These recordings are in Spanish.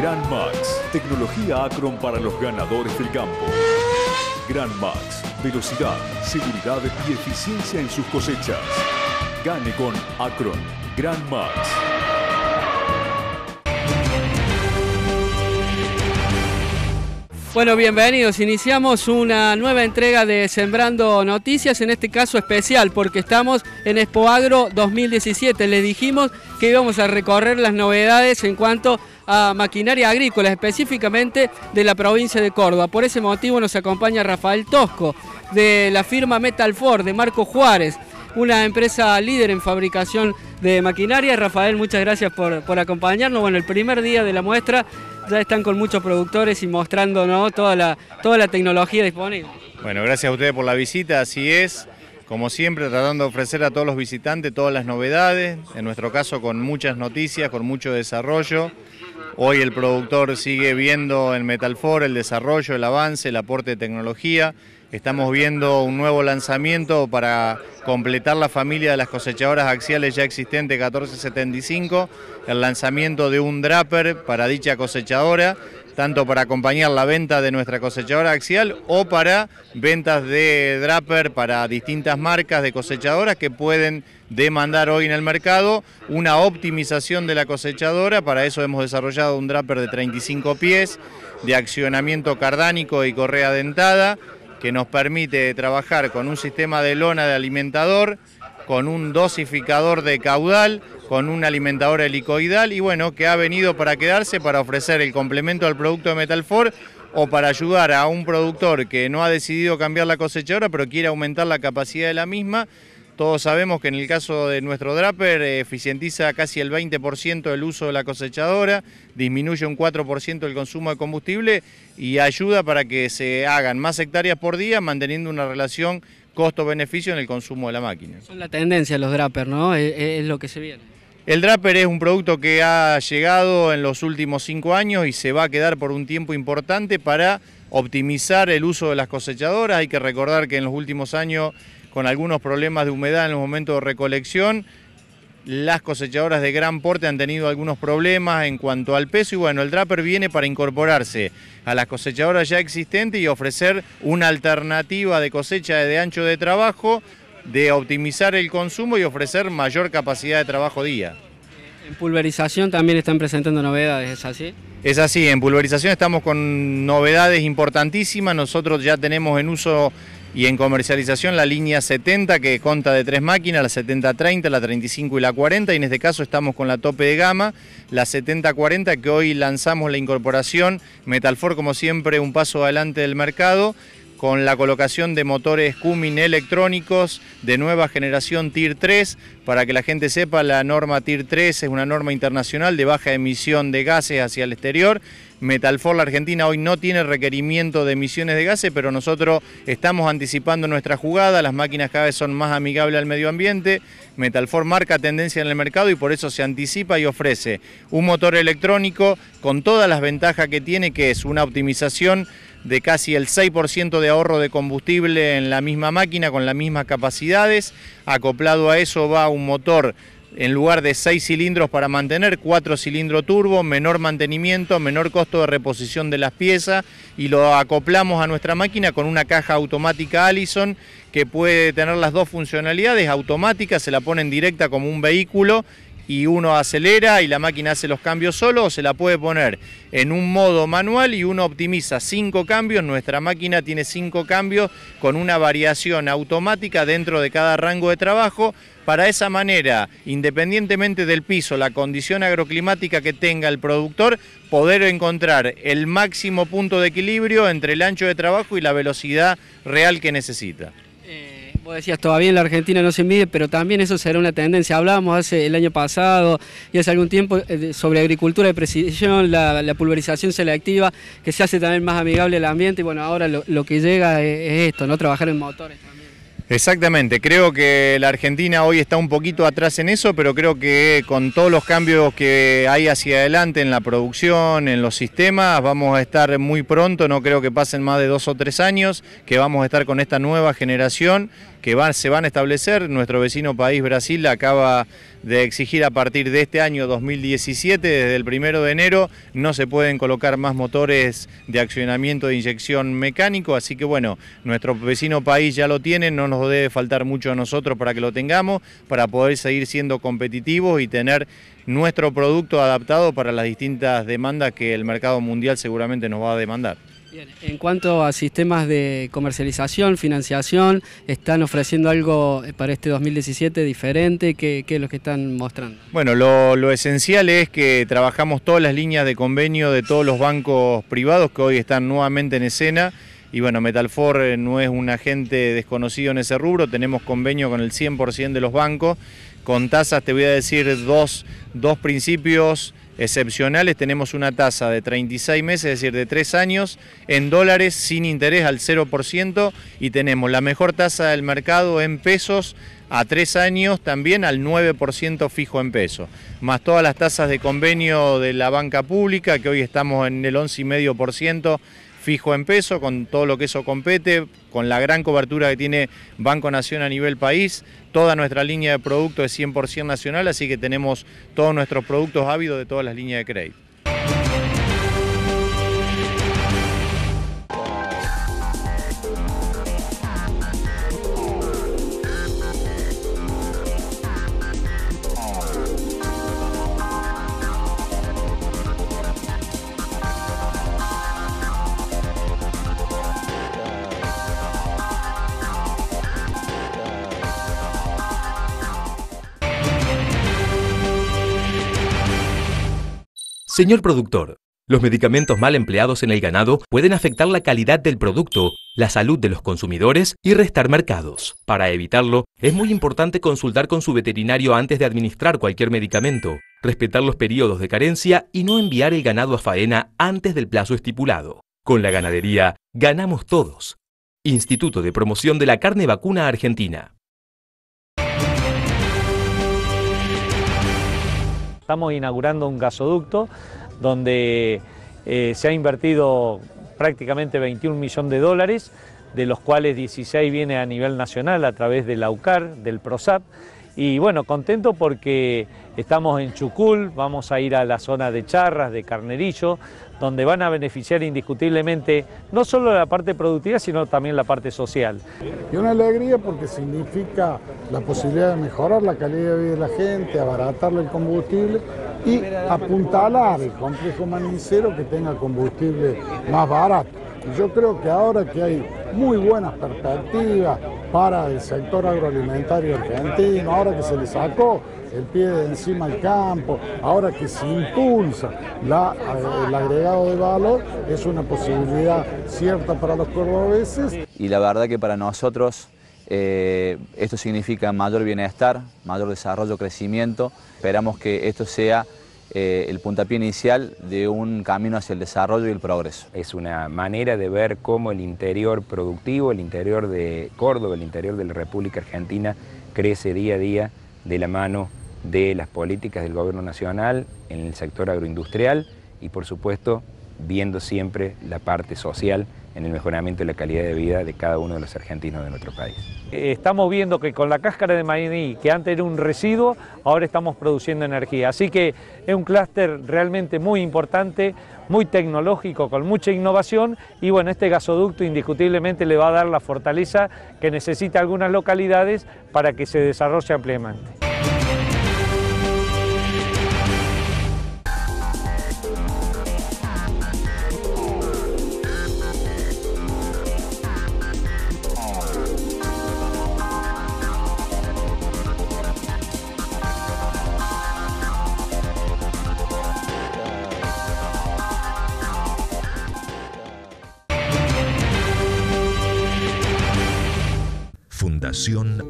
Gran Max, tecnología Acron para los ganadores del campo. Gran Max, velocidad, seguridad y eficiencia en sus cosechas. Gane con Acron, Gran Max. Bueno, bienvenidos. Iniciamos una nueva entrega de Sembrando Noticias, en este caso especial, porque estamos en Expo 2017. Les dijimos que íbamos a recorrer las novedades en cuanto a maquinaria agrícola, específicamente de la provincia de Córdoba. Por ese motivo nos acompaña Rafael Tosco, de la firma Metal Ford, de Marco Juárez, una empresa líder en fabricación de maquinaria. Rafael, muchas gracias por, por acompañarnos. Bueno, el primer día de la muestra ya están con muchos productores y mostrándonos toda la, toda la tecnología disponible. Bueno, gracias a ustedes por la visita, así es. Como siempre, tratando de ofrecer a todos los visitantes todas las novedades, en nuestro caso con muchas noticias, con mucho desarrollo. Hoy el productor sigue viendo en Metalfor el desarrollo, el avance, el aporte de tecnología. Estamos viendo un nuevo lanzamiento para completar la familia de las cosechadoras axiales ya existente 1475, el lanzamiento de un draper para dicha cosechadora tanto para acompañar la venta de nuestra cosechadora axial o para ventas de draper para distintas marcas de cosechadoras que pueden demandar hoy en el mercado una optimización de la cosechadora, para eso hemos desarrollado un draper de 35 pies, de accionamiento cardánico y correa dentada, que nos permite trabajar con un sistema de lona de alimentador, con un dosificador de caudal, con un alimentador helicoidal y bueno, que ha venido para quedarse para ofrecer el complemento al producto de Metalfor o para ayudar a un productor que no ha decidido cambiar la cosechadora pero quiere aumentar la capacidad de la misma. Todos sabemos que en el caso de nuestro draper eh, eficientiza casi el 20% del uso de la cosechadora, disminuye un 4% el consumo de combustible y ayuda para que se hagan más hectáreas por día manteniendo una relación costo-beneficio en el consumo de la máquina. Son la tendencia los Draper, ¿no? E, e, es lo que se viene. El Draper es un producto que ha llegado en los últimos cinco años y se va a quedar por un tiempo importante para optimizar el uso de las cosechadoras. Hay que recordar que en los últimos años, con algunos problemas de humedad en los momentos de recolección, las cosechadoras de gran porte han tenido algunos problemas en cuanto al peso y bueno, el Draper viene para incorporarse a las cosechadoras ya existentes y ofrecer una alternativa de cosecha de ancho de trabajo de optimizar el consumo y ofrecer mayor capacidad de trabajo día. En pulverización también están presentando novedades, ¿es así? Es así, en pulverización estamos con novedades importantísimas. Nosotros ya tenemos en uso y en comercialización la línea 70 que consta de tres máquinas, la 7030, la 35 y la 40 y en este caso estamos con la tope de gama, la 7040 que hoy lanzamos la incorporación, Metalfor como siempre un paso adelante del mercado con la colocación de motores cumin electrónicos de nueva generación TIR 3. Para que la gente sepa, la norma TIR 3 es una norma internacional de baja emisión de gases hacia el exterior. Metalfor, la Argentina, hoy no tiene requerimiento de emisiones de gases, pero nosotros estamos anticipando nuestra jugada, las máquinas cada vez son más amigables al medio ambiente, Metalfor marca tendencia en el mercado y por eso se anticipa y ofrece un motor electrónico con todas las ventajas que tiene, que es una optimización de casi el 6% de ahorro de combustible en la misma máquina con las mismas capacidades. Acoplado a eso va un motor en lugar de 6 cilindros para mantener, 4 cilindros turbo, menor mantenimiento, menor costo de reposición de las piezas y lo acoplamos a nuestra máquina con una caja automática Allison que puede tener las dos funcionalidades, automática, se la ponen directa como un vehículo y uno acelera y la máquina hace los cambios solo, o se la puede poner en un modo manual y uno optimiza cinco cambios. Nuestra máquina tiene cinco cambios con una variación automática dentro de cada rango de trabajo. Para esa manera, independientemente del piso, la condición agroclimática que tenga el productor, poder encontrar el máximo punto de equilibrio entre el ancho de trabajo y la velocidad real que necesita decías, todavía en la Argentina no se mide, pero también eso será una tendencia. Hablábamos hace el año pasado y hace algún tiempo eh, sobre agricultura de precisión, la, la pulverización selectiva, que se hace también más amigable al ambiente, y bueno, ahora lo, que llega es, esto, ¿no? Trabajar en motores también. Exactamente, creo que la Argentina hoy está un poquito atrás en eso, pero creo que con todos los cambios que hay hacia adelante en la producción, en los sistemas, vamos a estar muy pronto, no creo que pasen más de dos o tres años, que vamos a estar con esta nueva generación que se van a establecer. Nuestro vecino país, Brasil, acaba de exigir a partir de este año 2017, desde el primero de enero, no se pueden colocar más motores de accionamiento de inyección mecánico, así que bueno, nuestro vecino país ya lo tiene, no nos debe faltar mucho a nosotros para que lo tengamos, para poder seguir siendo competitivos y tener nuestro producto adaptado para las distintas demandas que el mercado mundial seguramente nos va a demandar en cuanto a sistemas de comercialización, financiación, ¿están ofreciendo algo para este 2017 diferente? ¿Qué, es lo que están mostrando? Bueno, lo, esencial es que trabajamos todas las líneas de convenio de todos los bancos privados que hoy están nuevamente en escena. Y bueno, Metalfor no es un agente desconocido en ese rubro, tenemos convenio con el 100% de los bancos, con tasas, te voy a decir dos, dos principios excepcionales tenemos una tasa de 36 meses, es decir, de 3 años, en dólares sin interés al 0% y tenemos la mejor tasa del mercado en pesos a 3 años también al 9% fijo en pesos, más todas las tasas de convenio de la banca pública que hoy estamos en el 11,5% fijo en peso, con todo lo que eso compete, con la gran cobertura que tiene Banco Nación a nivel país. Toda nuestra línea de productos es 100% nacional, así que tenemos todos nuestros productos ávidos de todas las líneas de crédito. Señor productor, los medicamentos mal empleados en el ganado pueden afectar la calidad del producto, la salud de los consumidores y restar mercados. Para evitarlo, es muy importante consultar con su veterinario antes de administrar cualquier medicamento, respetar los periodos de carencia y no enviar el ganado a faena antes del plazo estipulado. Con la ganadería, ganamos todos. Instituto de Promoción de la Carne Vacuna Argentina. Estamos inaugurando un gasoducto donde eh, se ha invertido prácticamente 21 millones de dólares, de los cuales 16 viene a nivel nacional a través del AUCAR, del PROSAP, y bueno, contento porque estamos en Chucul, vamos a ir a la zona de Charras, de Carnerillo, donde van a beneficiar indiscutiblemente no solo la parte productiva, sino también la parte social. Y una alegría porque significa la posibilidad de mejorar la calidad de vida de la gente, abaratarle el combustible y apuntalar el complejo manicero que tenga combustible más barato. Yo creo que ahora que hay muy buenas perspectivas, para el sector agroalimentario argentino, ahora que se le sacó el pie de encima al campo, ahora que se impulsa la, eh, el agregado de valor, es una posibilidad cierta para los cordobeses. Y la verdad que para nosotros eh, esto significa mayor bienestar, mayor desarrollo, crecimiento. Esperamos que esto sea eh, el puntapié inicial de un camino hacia el desarrollo y el progreso. Es una manera de ver cómo el interior productivo, el interior de Córdoba, el interior de la República Argentina crece día a día de la mano de las políticas del gobierno nacional en el sector agroindustrial y por supuesto viendo siempre la parte social en el mejoramiento de la calidad de vida de cada uno de los argentinos de nuestro país. Eh, estamos viendo que con la cáscara de maní, que antes era un residuo, ahora estamos produciendo energía. Así que es un clúster realmente muy importante, muy tecnológico, con mucha innovación y bueno, este gasoducto indiscutiblemente le va a dar la fortaleza que necesita algunas localidades para que se desarrolle ampliamente.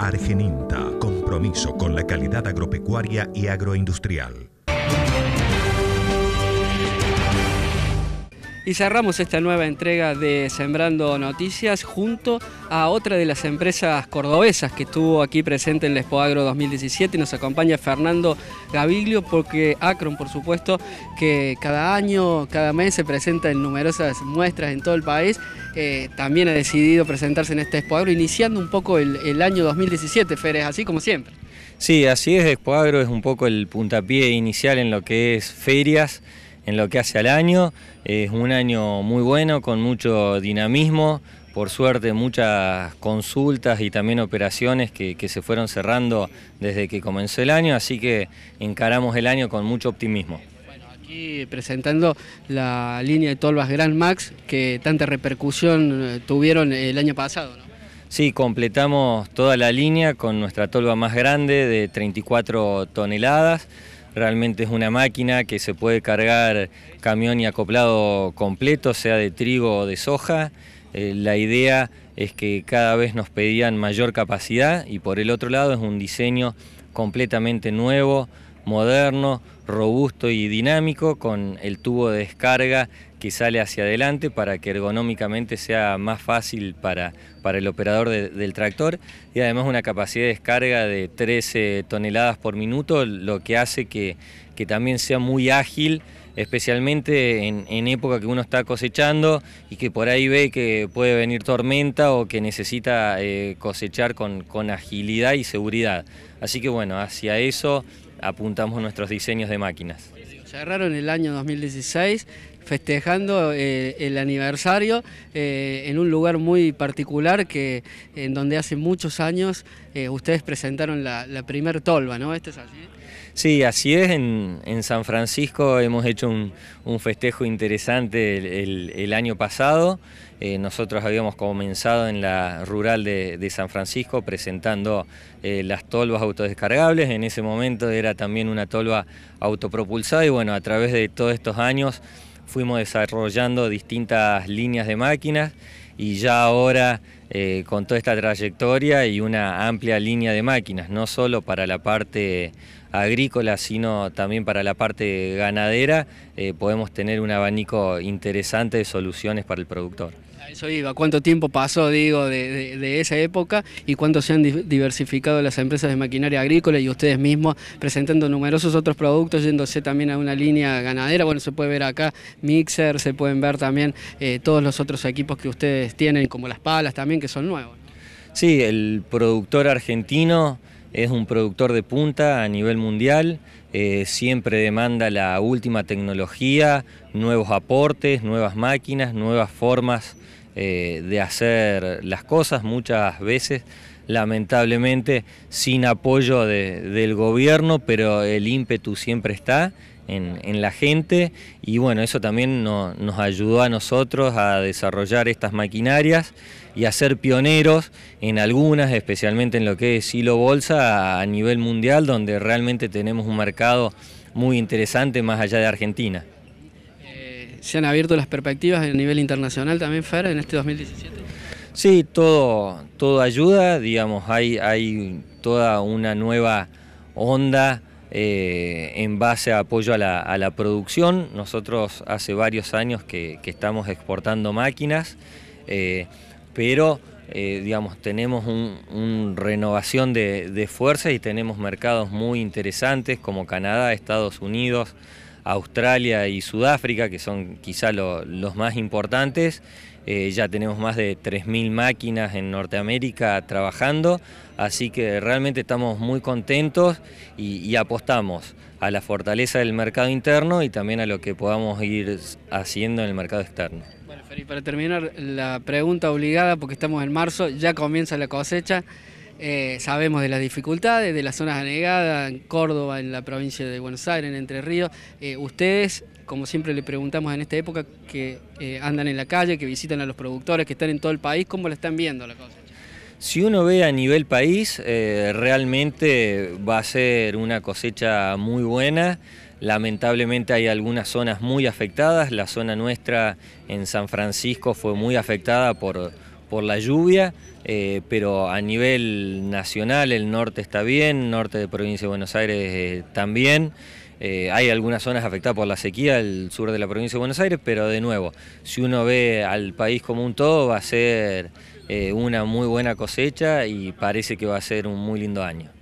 Argeninta, compromiso con la calidad agropecuaria y agroindustrial. Y cerramos esta nueva entrega de Sembrando Noticias junto a otra de las empresas cordobesas que estuvo aquí presente en la Expo Agro 2017. Nos acompaña Fernando Gaviglio porque Acron, por supuesto, que cada año, cada mes se presenta en numerosas muestras en todo el país. Eh, también ha decidido presentarse en este Expo iniciando un poco el, año 2017, Férez, así como siempre. Sí, así es, Expoagro es un poco el puntapié inicial en lo que es ferias en lo que hace al año. Es un año muy bueno, con mucho dinamismo, por suerte muchas consultas y también operaciones que, se fueron cerrando desde que comenzó el año, así que encaramos el año con mucho optimismo. Bueno, Aquí presentando la línea de Tolvas Grand Max que tanta repercusión eh, tuvieron el año pasado. ¿no? Sí, completamos toda la línea con nuestra tolva más grande de 34 toneladas. Realmente es una máquina que se puede cargar camión y acoplado completo, sea de trigo o de soja. Eh, la idea es que cada vez nos pedían mayor capacidad y por el otro lado es un diseño completamente nuevo, moderno, robusto y dinámico con el tubo de descarga que sale hacia adelante para que ergonómicamente sea más fácil para, para el operador del tractor y además una capacidad de descarga de 13 toneladas por minuto, lo que hace que, que también sea muy ágil especialmente en, época que uno está cosechando y que por ahí ve que puede venir tormenta o que necesita eh, cosechar con, con, agilidad y seguridad. Así que bueno, hacia eso apuntamos nuestros diseños de máquinas. Cerraron el año 2016, festejando eh, el aniversario eh, en un lugar muy particular que en donde hace muchos años eh, ustedes presentaron la, primer tolva, ¿no? Este es así? Sí, así es. En, San Francisco hemos hecho un, un festejo interesante el, año pasado. nosotros habíamos comenzado en la rural de, San Francisco presentando las tolvas autodescargables. En ese momento era también una tolva autopropulsada y bueno, a través de todos estos años fuimos desarrollando distintas líneas de máquinas y ya ahora eh, con toda esta trayectoria y una amplia línea de máquinas, no solo para la parte agrícola, sino también para la parte ganadera, eh, podemos tener un abanico interesante de soluciones para el productor. Eso iba, cuánto tiempo pasó, digo, de, esa época y cuánto se han diversificado las empresas de maquinaria agrícola y ustedes mismos presentando numerosos otros productos, yéndose también a una línea ganadera. Bueno, se puede ver acá mixer, se pueden ver también eh, todos los otros equipos que ustedes tienen, como las palas también, que son nuevos. Sí, el productor argentino es un productor de punta a nivel mundial, eh, siempre demanda la última tecnología, nuevos aportes, nuevas máquinas, nuevas formas eh, de hacer las cosas, muchas veces lamentablemente sin apoyo del gobierno, pero el ímpetu siempre está. En, la gente y bueno, eso también nos ayudó a nosotros a desarrollar estas maquinarias y a ser pioneros en algunas, especialmente en lo que es hilo bolsa a nivel mundial, donde realmente tenemos un mercado muy interesante más allá de Argentina. Eh, ¿Se han abierto las perspectivas a nivel internacional también, Fer, en este 2017? Sí, todo, todo ayuda, digamos, hay, hay toda una nueva onda eh, en base a apoyo a la, producción. Nosotros hace varios años que, estamos exportando máquinas. Eh, pero eh, digamos, tenemos una renovación de, de fuerzas y tenemos mercados muy interesantes como Canadá, Estados Unidos, Australia y Sudáfrica, que son quizá los más importantes. Eh, ya tenemos más de 3.000 máquinas en Norteamérica trabajando, así que realmente estamos muy contentos y, apostamos a la fortaleza del mercado interno y también a lo que podamos ir haciendo en el mercado externo. Bueno, Feri, para terminar, la pregunta obligada, porque estamos en marzo, ya comienza la cosecha. Eh, sabemos de las dificultades, de las zonas anegadas, en Córdoba, en la provincia de Buenos Aires, en Entre Ríos. Eh, ustedes, como siempre le preguntamos en esta época, que eh, andan en la calle, que visitan a los productores, que están en todo el país, ¿cómo la están viendo la cosecha? Si uno ve a nivel país, realmente va a ser una cosecha muy buena. Lamentablemente hay algunas zonas muy afectadas, la zona nuestra en San Francisco fue muy afectada por, por la lluvia, eh, pero a nivel nacional el norte está bien, norte de provincia de Buenos Aires eh, también. Eh, hay algunas zonas afectadas por la sequía, el sur de la provincia de Buenos Aires, pero de nuevo, si uno ve al país como un todo, va a ser una muy buena cosecha y parece que va a ser un muy lindo año.